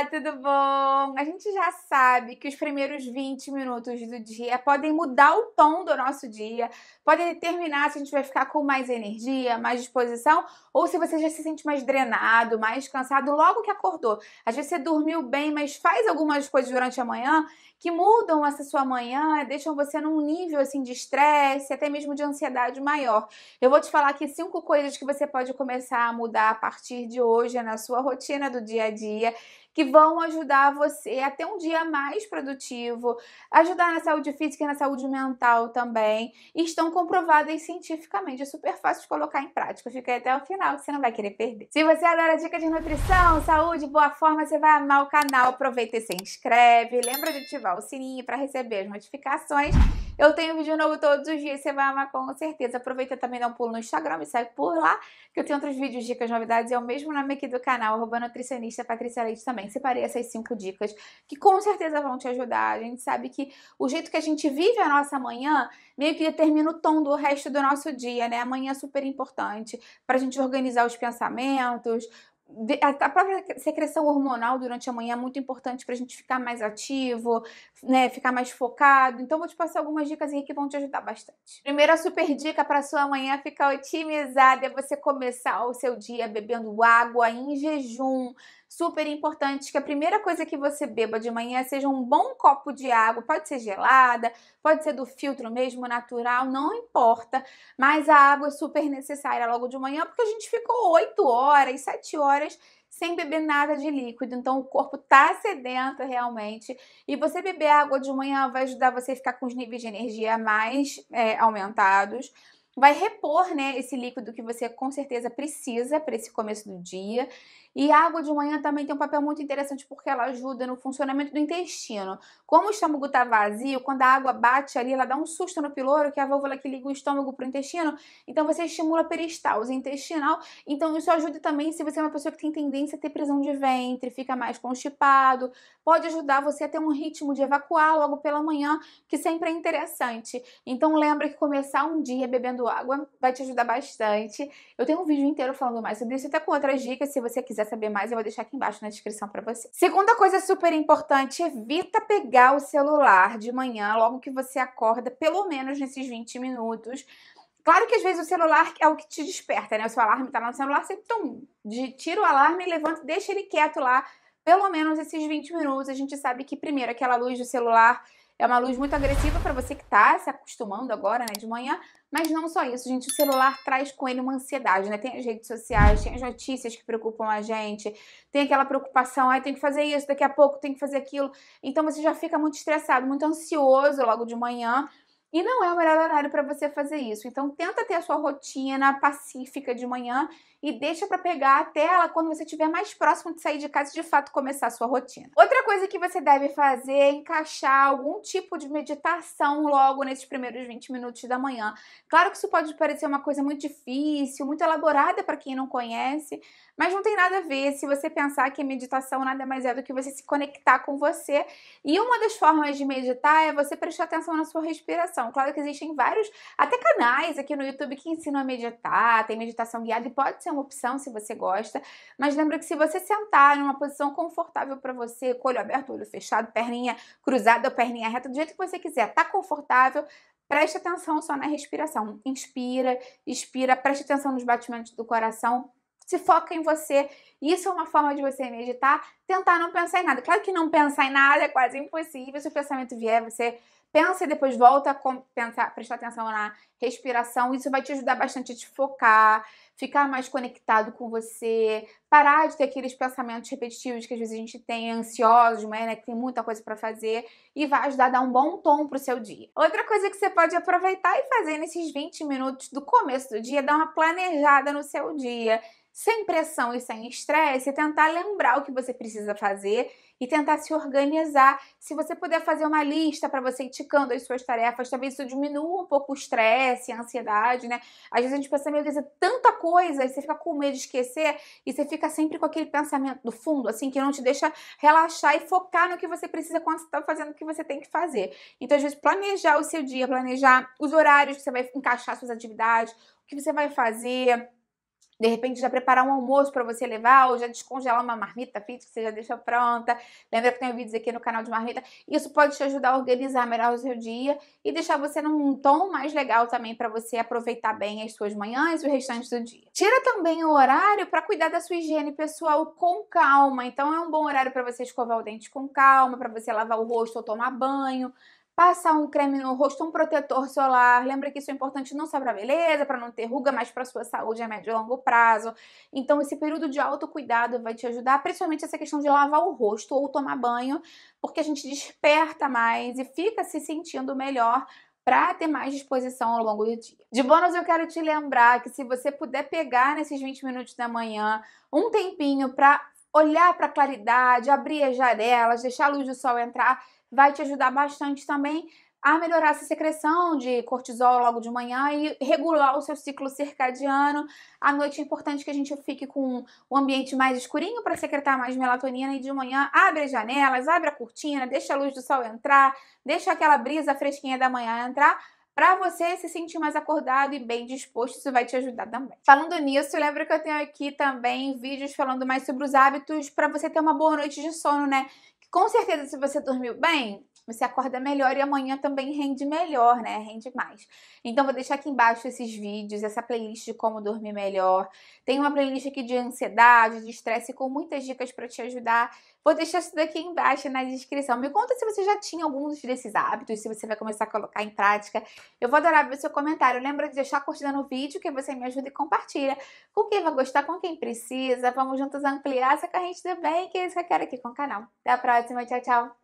Olá, tudo bom? A gente já sabe que os primeiros 20 minutos do dia podem mudar o tom do nosso dia, podem determinar se a gente vai ficar com mais energia, mais disposição, ou se você já se sente mais drenado, mais cansado logo que acordou. Às vezes você dormiu bem, mas faz algumas coisas durante a manhã que mudam essa sua manhã, deixam você num nível assim de estresse, até mesmo de ansiedade maior. Eu vou te falar aqui cinco coisas que você pode começar a mudar a partir de hoje na sua rotina do dia a dia que vão ajudar você a ter um dia mais produtivo, ajudar na saúde física e na saúde mental também. E estão comprovadas cientificamente. É super fácil de colocar em prática. Fica aí até o final que você não vai querer perder. Se você adora dica de nutrição, saúde, boa forma, você vai amar o canal. Aproveita e se inscreve. Lembra de ativar o sininho para receber as notificações. Eu tenho vídeo novo todos os dias, você vai amar com certeza. Aproveita também, dá um pulo no Instagram, me segue por lá, que eu tenho outros vídeos, dicas, novidades. É o mesmo nome aqui do canal, arroba nutricionista Patrícia Leite também. Separei essas cinco dicas que com certeza vão te ajudar. A gente sabe que o jeito que a gente vive a nossa manhã meio que determina o tom do resto do nosso dia, né? Amanhã é super importante para a gente organizar os pensamentos, a própria secreção hormonal durante a manhã é muito importante para a gente ficar mais ativo, né, ficar mais focado. Então, vou te passar algumas dicas aqui que vão te ajudar bastante. Primeira super dica para sua manhã é ficar otimizada é você começar o seu dia bebendo água em jejum super importante que a primeira coisa que você beba de manhã seja um bom copo de água, pode ser gelada, pode ser do filtro mesmo, natural, não importa, mas a água é super necessária logo de manhã, porque a gente ficou 8 horas, 7 horas sem beber nada de líquido, então o corpo tá sedento realmente. E você beber água de manhã vai ajudar você a ficar com os níveis de energia mais é, aumentados vai repor né, esse líquido que você com certeza precisa para esse começo do dia. E a água de manhã também tem um papel muito interessante porque ela ajuda no funcionamento do intestino. Como o estômago está vazio, quando a água bate ali, ela dá um susto no piloro, que é a válvula que liga o estômago para o intestino, então você estimula a peristalse intestinal. Então isso ajuda também se você é uma pessoa que tem tendência a ter prisão de ventre, fica mais constipado, pode ajudar você a ter um ritmo de evacuar logo pela manhã, que sempre é interessante. Então lembra que começar um dia bebendo bebendo água, vai te ajudar bastante. Eu tenho um vídeo inteiro falando mais sobre isso, até com outras dicas. Se você quiser saber mais, eu vou deixar aqui embaixo na descrição para você. Segunda coisa super importante, evita pegar o celular de manhã, logo que você acorda, pelo menos nesses 20 minutos. Claro que às vezes o celular é o que te desperta, né? O seu alarme tá lá no celular, você tum, de, tira o alarme, levanta, deixa ele quieto lá, pelo menos esses 20 minutos. A gente sabe que primeiro aquela luz do celular é uma luz muito agressiva para você que está se acostumando agora, né, de manhã. Mas não só isso, gente. O celular traz com ele uma ansiedade, né? Tem as redes sociais, tem as notícias que preocupam a gente, tem aquela preocupação, Ah, tem que fazer isso, daqui a pouco tem que fazer aquilo. Então você já fica muito estressado, muito ansioso logo de manhã. E não é o melhor horário para você fazer isso. Então tenta ter a sua rotina pacífica de manhã e deixa para pegar a tela quando você estiver mais próximo de sair de casa e de fato começar a sua rotina. Outra coisa que você deve fazer é encaixar algum tipo de meditação logo nesses primeiros 20 minutos da manhã. Claro que isso pode parecer uma coisa muito difícil, muito elaborada para quem não conhece, mas não tem nada a ver se você pensar que meditação nada mais é do que você se conectar com você. E uma das formas de meditar é você prestar atenção na sua respiração meditação. Claro que existem vários, até canais aqui no YouTube que ensinam a meditar, tem meditação guiada e pode ser uma opção se você gosta. Mas lembra que se você sentar em uma posição confortável para você, com olho aberto, olho fechado, perninha cruzada ou perninha reta, do jeito que você quiser, tá confortável, Preste atenção só na respiração. Inspira, expira, preste atenção nos batimentos do coração. Se foca em você. Isso é uma forma de você meditar, tentar não pensar em nada. Claro que não pensar em nada é quase impossível. Se o pensamento vier, você pensa e depois volta a pensar, prestar atenção na respiração. Isso vai te ajudar bastante a te focar, ficar mais conectado com você, parar de ter aqueles pensamentos repetitivos que às vezes a gente tem, ansiosos, né, que tem muita coisa para fazer, e vai ajudar a dar um bom tom para o seu dia. Outra coisa que você pode aproveitar e fazer nesses 20 minutos do começo do dia é dar uma planejada no seu dia sem pressão e sem estresse, tentar lembrar o que você precisa fazer e tentar se organizar. Se você puder fazer uma lista para você ir ticando as suas tarefas, talvez isso diminua um pouco o estresse, a ansiedade, né? Às vezes a gente pensa, meu Deus, é tanta coisa, e você fica com medo de esquecer, e você fica sempre com aquele pensamento do fundo, assim, que não te deixa relaxar e focar no que você precisa quando você está fazendo o que você tem que fazer. Então, às vezes, planejar o seu dia, planejar os horários que você vai encaixar suas atividades, o que você vai fazer de repente já preparar um almoço para você levar, ou já descongelar uma marmita frita que você já deixa pronta. Lembra que tem vídeos aqui no canal de marmita. Isso pode te ajudar a organizar melhor o seu dia e deixar você num tom mais legal também para você aproveitar bem as suas manhãs e o restante do dia. Tira também o horário para cuidar da sua higiene pessoal com calma. Então é um bom horário para você escovar o dente com calma, para você lavar o rosto ou tomar banho passar um creme no rosto, um protetor solar. Lembra que isso é importante não só para beleza, para não ter ruga, mas para sua saúde a médio e longo prazo. Então esse período de autocuidado vai te ajudar, principalmente essa questão de lavar o rosto ou tomar banho, porque a gente desperta mais e fica se sentindo melhor para ter mais disposição ao longo do dia. De bônus, eu quero te lembrar que se você puder pegar nesses 20 minutos da manhã um tempinho para olhar para a claridade, abrir as janelas, deixar a luz do sol entrar, vai te ajudar bastante também a melhorar essa secreção de cortisol logo de manhã e regular o seu ciclo circadiano. À noite é importante que a gente fique com o um ambiente mais escurinho para secretar mais melatonina e de manhã abre as janelas, abre a cortina, deixa a luz do sol entrar, deixa aquela brisa fresquinha da manhã entrar para você se sentir mais acordado e bem disposto, isso vai te ajudar também. Falando nisso, lembra que eu tenho aqui também vídeos falando mais sobre os hábitos para você ter uma boa noite de sono, né? Com certeza, se você dormiu bem, você acorda melhor e amanhã também rende melhor, né? Rende mais. Então vou deixar aqui embaixo esses vídeos, essa playlist de como dormir melhor. Tem uma playlist aqui de ansiedade, de estresse com muitas dicas para te ajudar. Vou deixar isso daqui embaixo na descrição. Me conta se você já tinha alguns desses hábitos, se você vai começar a colocar em prática. Eu vou adorar ver seu comentário. Lembra de deixar curtida no vídeo, que você me ajuda e compartilha com quem vai gostar, com quem precisa. Vamos juntos ampliar essa corrente do bem, que é isso que eu quero aqui com o canal. Até a próxima. Tchau, tchau.